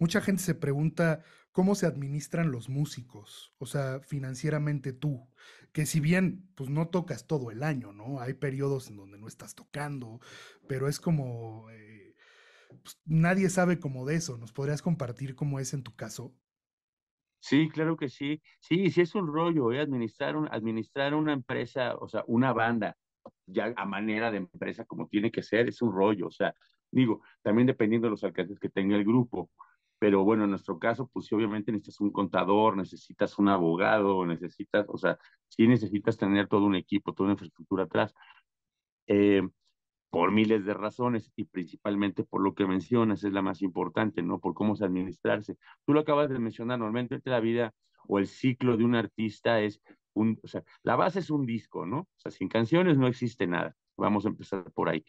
Mucha gente se pregunta cómo se administran los músicos, o sea, financieramente tú, que si bien, pues no tocas todo el año, ¿no? Hay periodos en donde no estás tocando, pero es como, eh, pues, nadie sabe cómo de eso. ¿Nos podrías compartir cómo es en tu caso? Sí, claro que sí. Sí, sí es un rollo, eh, administrar, administrar una empresa, o sea, una banda, ya a manera de empresa como tiene que ser, es un rollo. O sea, digo, también dependiendo de los alcances que tenga el grupo. Pero bueno, en nuestro caso, pues sí, obviamente necesitas un contador, necesitas un abogado, necesitas, o sea, sí necesitas tener todo un equipo, toda una infraestructura atrás. Eh, por miles de razones y principalmente por lo que mencionas, es la más importante, ¿no? Por cómo se administrarse. Tú lo acabas de mencionar, normalmente la vida o el ciclo de un artista es un, o sea, la base es un disco, ¿no? O sea, sin canciones no existe nada. Vamos a empezar por ahí.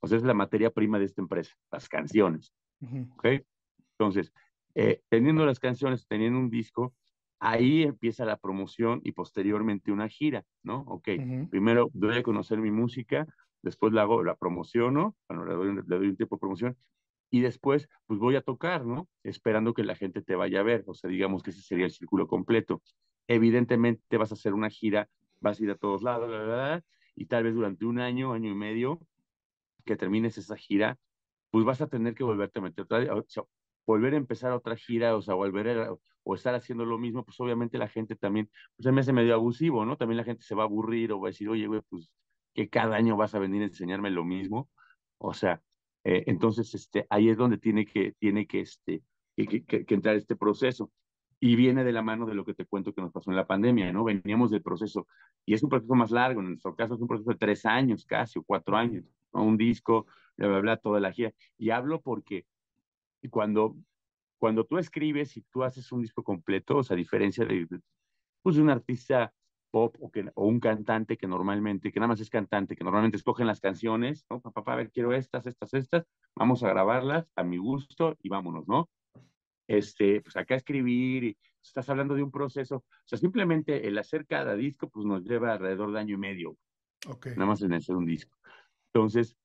O sea, es la materia prima de esta empresa, las canciones. Entonces, eh, teniendo las canciones, teniendo un disco, ahí empieza la promoción y posteriormente una gira, ¿no? Ok, primero doy a conocer mi música, después la hago, la promociono, bueno, le doy, un, le tiempo de promoción, y después, pues voy a tocar, ¿no? Esperando que la gente te vaya a ver, o sea, digamos que ese sería el círculo completo. Evidentemente vas a hacer una gira, vas a ir a todos lados, bla, y tal vez durante un año, año y medio, que termines esa gira, pues vas a tener que volverte a meter otra volver a empezar otra gira, o sea, volver o estar haciendo lo mismo, pues obviamente la gente también, pues a mí se me dio abusivo, ¿no? También la gente se va a aburrir o va a decir, oye, güey, pues que cada año vas a venir a enseñarme lo mismo. O sea, eh, entonces este, ahí es donde tiene que, tiene que, este, que, que, entrar este proceso. Y viene de la mano de lo que te cuento que nos pasó en la pandemia, ¿no? Veníamos del proceso, y es un proceso más largo, en nuestro caso es un proceso de tres años casi, o cuatro años, Un disco, bla, bla, bla, toda la gira. Y hablo porque y cuando, cuando tú escribes y tú haces un disco completo, o sea, a diferencia de, pues, un artista pop o, que, un cantante que normalmente, que nada más es cantante, que normalmente escogen las canciones, ¿no? Papá, a ver, quiero estas, estas, estas, vamos a grabarlas a mi gusto y vámonos, ¿no? Este, pues acá escribir, y estás hablando de un proceso, o sea, simplemente el hacer cada disco, pues nos lleva alrededor de año y medio, nada más en hacer un disco. Entonces,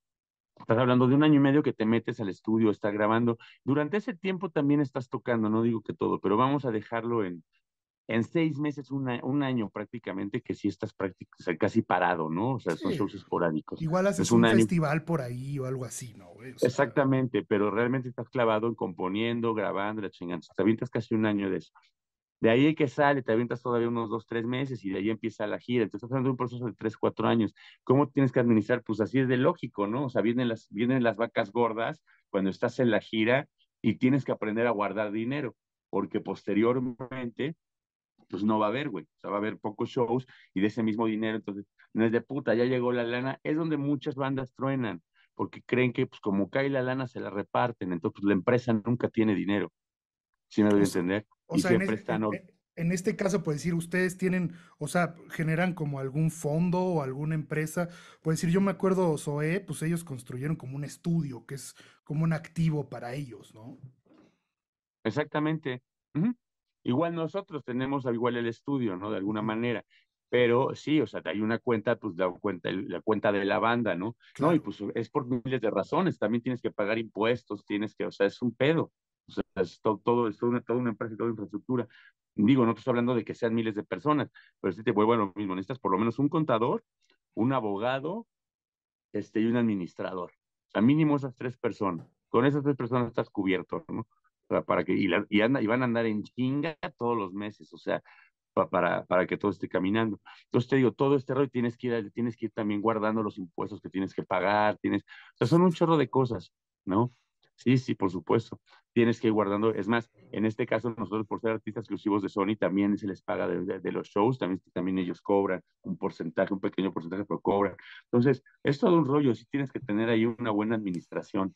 Estás hablando de un año y medio que te metes al estudio, estás grabando. Durante ese tiempo también estás tocando, no digo que todo, pero vamos a dejarlo en, en seis meses, un año prácticamente, que sí estás o casi parado, ¿no? O sea, son shows esporádicos. Igual haces es un, festival por ahí o algo así, ¿no? Exactamente, pero realmente estás clavado en componiendo, grabando, la chingada. Te avientas casi un año de eso. De ahí que sale, te avientas todavía unos dos, tres meses y de ahí empieza la gira. Entonces, estás hablando un proceso de tres, cuatro años. ¿Cómo tienes que administrar? Pues así es de lógico, ¿no? O sea, vienen las, vienen las vacas gordas cuando estás en la gira y tienes que aprender a guardar dinero, porque posteriormente, pues no va a haber, güey. O sea, va a haber pocos shows y de ese mismo dinero, entonces, no es de puta, ya llegó la lana. Es donde muchas bandas truenan, porque creen que, pues como cae la lana, se la reparten. Entonces, pues, la empresa nunca tiene dinero si me doy a entender. siempre en, están... en, este caso, puede decir, ustedes tienen, o sea, generan como algún fondo o alguna empresa. puede decir, yo me acuerdo, SOE, pues ellos construyeron como un estudio, que es como un activo para ellos, ¿no? Exactamente. Igual nosotros tenemos igual el estudio, ¿no? De alguna manera. Pero sí, o sea, hay una cuenta, pues la cuenta, la cuenta de la banda, ¿no? No, y pues es por miles de razones. También tienes que pagar impuestos, tienes que, o sea, es un pedo o sea, es todo, todo, es una, toda una empresa y toda infraestructura. Digo, no estoy hablando de que sean miles de personas, pero si te vuelvo a lo mismo, necesitas por lo menos un contador, un abogado este, y un administrador. O sea, mínimo esas tres personas. Con esas tres personas estás cubierto, ¿no? O sea, para que, y, y van a andar en chinga todos los meses, o sea, para, para, que todo esté caminando. Entonces te digo, todo este rollo tienes que ir, tienes que ir también guardando los impuestos que tienes que pagar, tienes, o sea, son un chorro de cosas, ¿no? Sí, sí, por supuesto. Tienes que ir guardando. Es más, en este caso nosotros por ser artistas exclusivos de Sony también se les paga de, los shows, también, también ellos cobran un porcentaje, un pequeño porcentaje, pero cobran. Entonces, es todo un rollo, sí tienes que tener ahí una buena administración